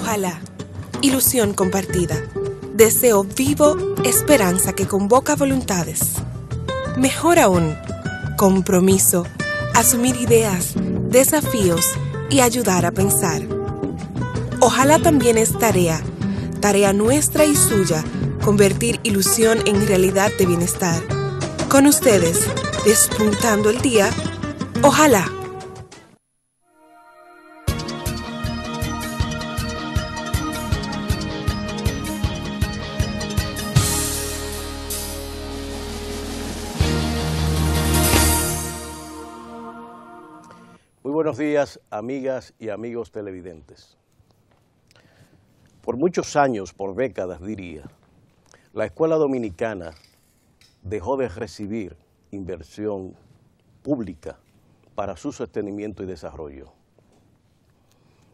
Ojalá. Ilusión compartida. Deseo vivo, esperanza que convoca voluntades. Mejor aún, compromiso, asumir ideas, desafíos y ayudar a pensar. Ojalá también es tarea, tarea nuestra y suya, convertir ilusión en realidad de bienestar. Con ustedes, despuntando el día, ojalá. buenos días, amigas y amigos televidentes. Por muchos años, por décadas diría, la escuela dominicana dejó de recibir inversión pública para su sostenimiento y desarrollo.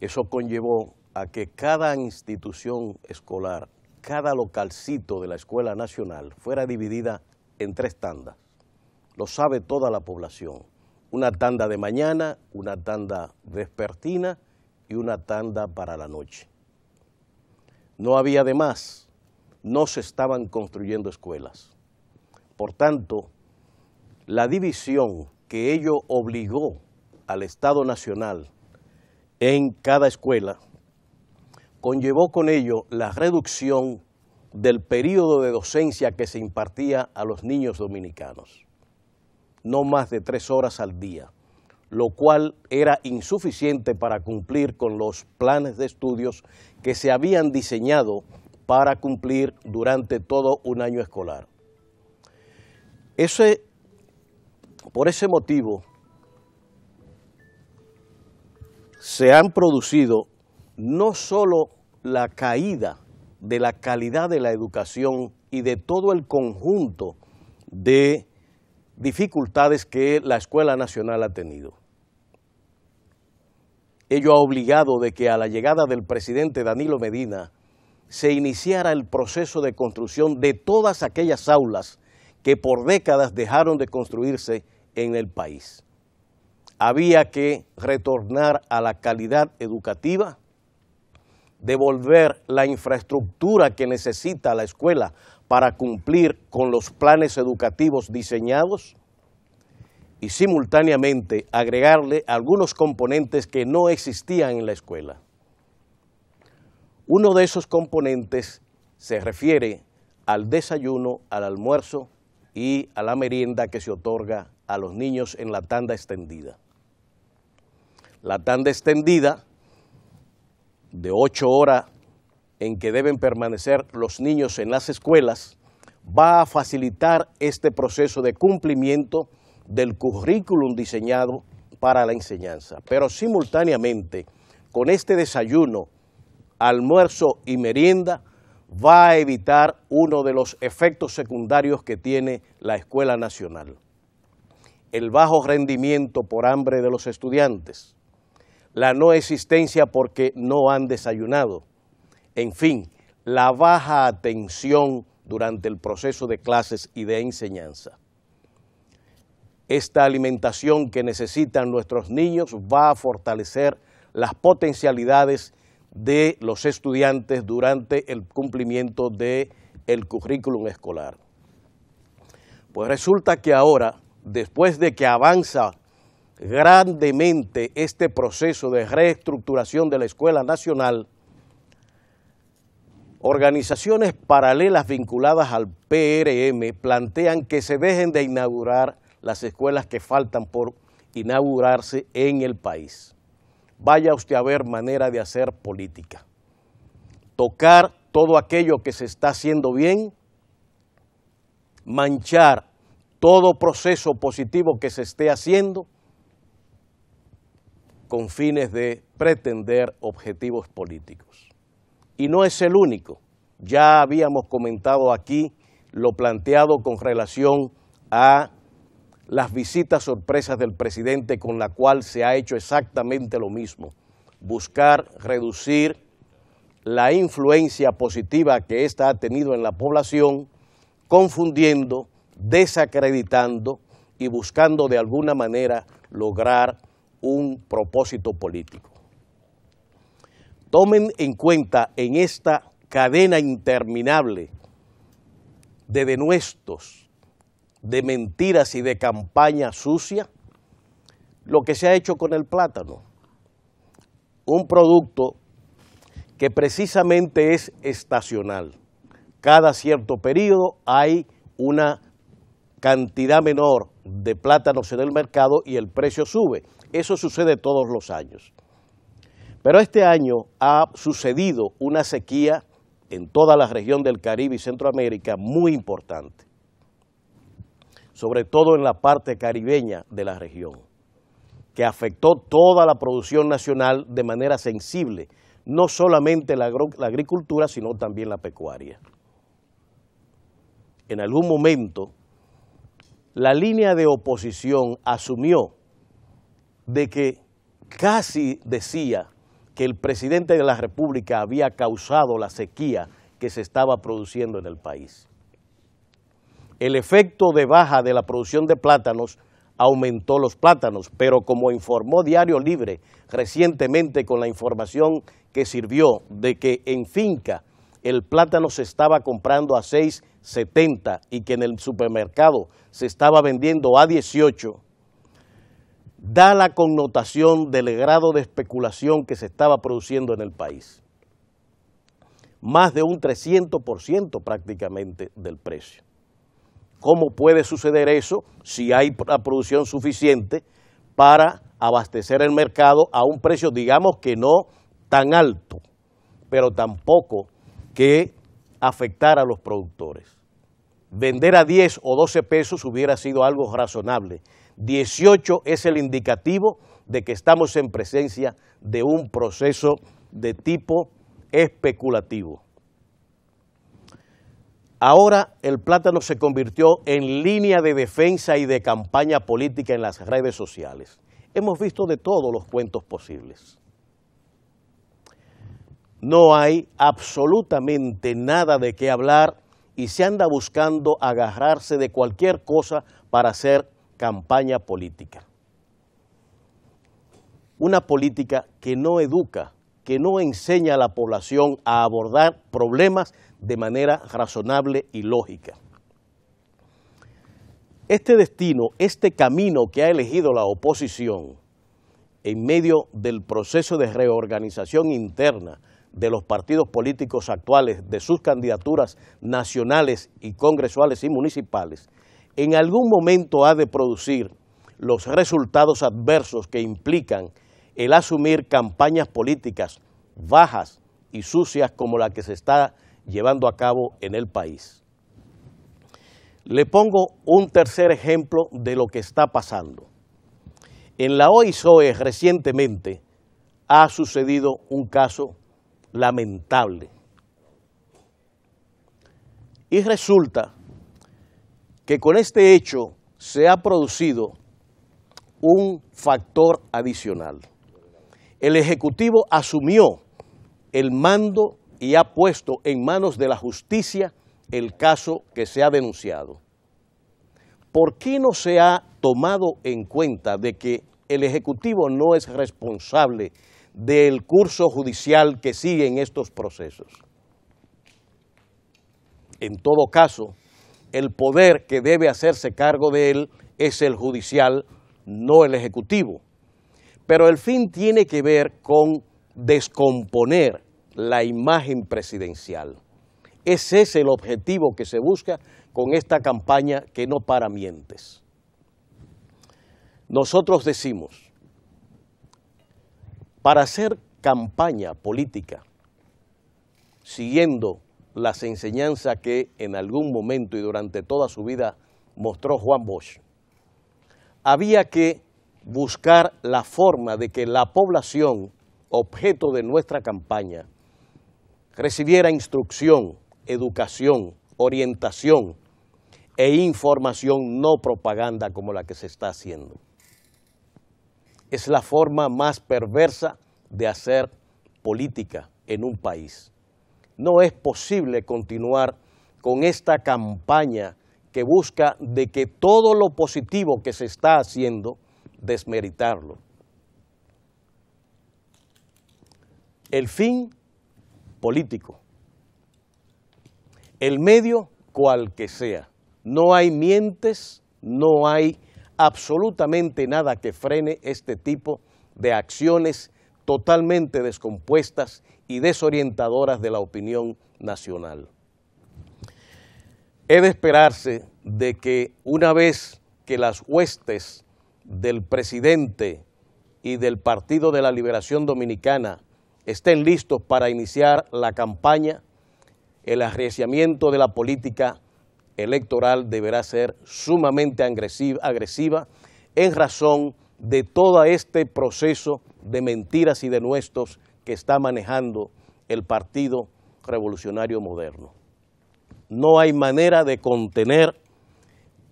Eso conllevó a que cada institución escolar, cada localcito de la escuela nacional fuera dividida en tres tandas. Lo sabe toda la población una tanda de mañana, una tanda vespertina y una tanda para la noche. No había más, no se estaban construyendo escuelas. Por tanto, la división que ello obligó al Estado Nacional en cada escuela conllevó con ello la reducción del periodo de docencia que se impartía a los niños dominicanos no más de tres horas al día, lo cual era insuficiente para cumplir con los planes de estudios que se habían diseñado para cumplir durante todo un año escolar. por ese motivo, se han producido no solo la caída de la calidad de la educación y de todo el conjunto de dificultades que la Escuela Nacional ha tenido. Ello ha obligado de que a la llegada del presidente Danilo Medina se iniciara el proceso de construcción de todas aquellas aulas que por décadas dejaron de construirse en el país. Había que retornar a la calidad educativa, devolver la infraestructura que necesita la escuela para cumplir con los planes educativos diseñados y simultáneamente agregarle algunos componentes que no existían en la escuela. Uno de esos componentes se refiere al desayuno, al almuerzo y a la merienda que se otorga a los niños en la tanda extendida. La tanda extendida de 8 horas en que deben permanecer los niños en las escuelas va a facilitar este proceso de cumplimiento del currículum diseñado para la enseñanza. Pero simultáneamente, con este desayuno, almuerzo y merienda, va a evitar uno de los efectos secundarios que tiene la escuela nacional. El bajo rendimiento por hambre de los estudiantes, la no existencia porque no han desayunado, en fin, la baja atención durante el proceso de clases y de enseñanza. Esta alimentación que necesitan nuestros niños va a fortalecer las potencialidades de los estudiantes durante el cumplimiento del el currículum escolar. Pues resulta que ahora, después de que avanza grandemente este proceso de reestructuración de la Escuela Nacional, Organizaciones paralelas vinculadas al PRM plantean que se dejen de inaugurar las escuelas que faltan por inaugurarse en el país. Vaya usted a ver manera de hacer política. Tocar todo aquello que se está haciendo bien, manchar todo proceso positivo que se esté haciendo con fines de pretender objetivos políticos. Y no es el único. Ya habíamos comentado aquí lo planteado con relación a las visitas sorpresas del presidente con la cual se ha hecho exactamente lo mismo, buscar reducir la influencia positiva que ésta ha tenido en la población, confundiendo, desacreditando y buscando de alguna manera lograr un propósito político tomen en cuenta en esta cadena interminable de denuestos, de mentiras y de campaña sucia, lo que se ha hecho con el plátano, un producto que precisamente es estacional. Cada cierto periodo hay una cantidad menor de plátanos en el mercado y el precio sube. Eso sucede todos los años. Pero este año ha sucedido una sequía en toda la región del Caribe y Centroamérica muy importante, sobre todo en la parte caribeña de la región, que afectó toda la producción nacional de manera sensible, no solamente la, agricultura, sino también la pecuaria. En algún momento, la línea de oposición asumió de que casi decía que el presidente de la República había causado la sequía que se estaba produciendo en el país. El efecto de baja de la producción de plátanos aumentó los plátanos, pero como informó Diario Libre recientemente con la información que sirvió de que en finca el plátano se estaba comprando a 6.70 y que en el supermercado se estaba vendiendo a 18, da la connotación del grado de especulación que se estaba produciendo en el país. Más de un 300% prácticamente del precio. ¿Cómo puede suceder eso si hay la producción suficiente para abastecer el mercado a un precio, digamos que no tan alto, pero tampoco que afectara a los productores? Vender a 10 o 12 pesos hubiera sido algo razonable. 18 es el indicativo de que estamos en presencia de un proceso de tipo especulativo. Ahora el plátano se convirtió en línea de defensa y de campaña política en las redes sociales. Hemos visto de todos los cuentos posibles. No hay absolutamente nada de qué hablar y se anda buscando agarrarse de cualquier cosa para hacer campaña política. Una política que no educa, que no enseña a la población a abordar problemas de manera razonable y lógica. Este destino, este camino que ha elegido la oposición en medio del proceso de reorganización interna de los partidos políticos actuales, de sus candidaturas nacionales y congresuales y municipales, en algún momento ha de producir los resultados adversos que implican el asumir campañas políticas bajas y sucias como la que se está llevando a cabo en el país. Le pongo un tercer ejemplo de lo que está pasando. En la OISOE recientemente ha sucedido un caso lamentable. Y resulta que con este hecho se ha producido un factor adicional. El Ejecutivo asumió el mando y ha puesto en manos de la justicia el caso que se ha denunciado. ¿Por qué no se ha tomado en cuenta de que el Ejecutivo no es responsable del curso judicial que sigue en estos procesos? En todo caso, el poder que debe hacerse cargo de él es el judicial, no el ejecutivo. Pero el fin tiene que ver con descomponer la imagen presidencial. Ese es el objetivo que se busca con esta campaña que no para mientes. Nosotros decimos, para hacer campaña política, siguiendo las enseñanzas que en algún momento y durante toda su vida mostró Juan Bosch. Había que buscar la forma de que la población, objeto de nuestra campaña, recibiera instrucción, educación, orientación e información, no propaganda como la que se está haciendo. Es la forma más perversa de hacer política en un país. No es posible continuar con esta campaña que busca de que todo lo positivo que se está haciendo, desmeritarlo. El fin político, el medio cual que sea. No hay mientes, no hay absolutamente nada que frene este tipo de acciones totalmente descompuestas y desorientadoras de la opinión nacional. He de esperarse de que una vez que las huestes del presidente y del Partido de la Liberación Dominicana estén listos para iniciar la campaña, el agresamiento de la política electoral deberá ser sumamente agresiva, en razón de todo este proceso de mentiras y denuestos que está manejando el Partido Revolucionario Moderno. No hay manera de contener,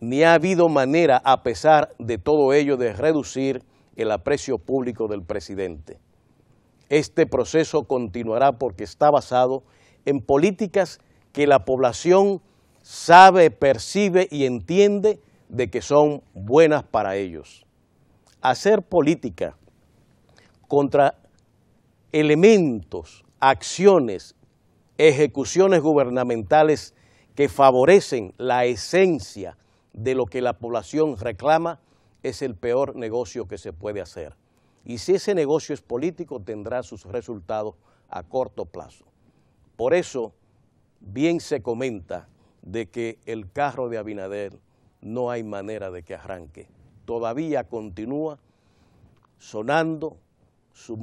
ni ha habido manera, a pesar de todo ello, de reducir el aprecio público del presidente. Este proceso continuará porque está basado en políticas que la población sabe, percibe y entiende de que son buenas para ellos. Hacer política contra elementos, acciones, ejecuciones gubernamentales que favorecen la esencia de lo que la población reclama, es el peor negocio que se puede hacer. Y si ese negocio es político, tendrá sus resultados a corto plazo. Por eso, bien se comenta de que el carro de Abinader no hay manera de que arranque. Todavía continúa sonando, su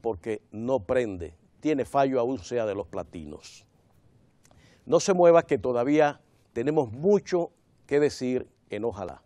porque no prende. Tiene fallo aún sea de los platinos. No se mueva que todavía tenemos mucho que decir en Ojalá.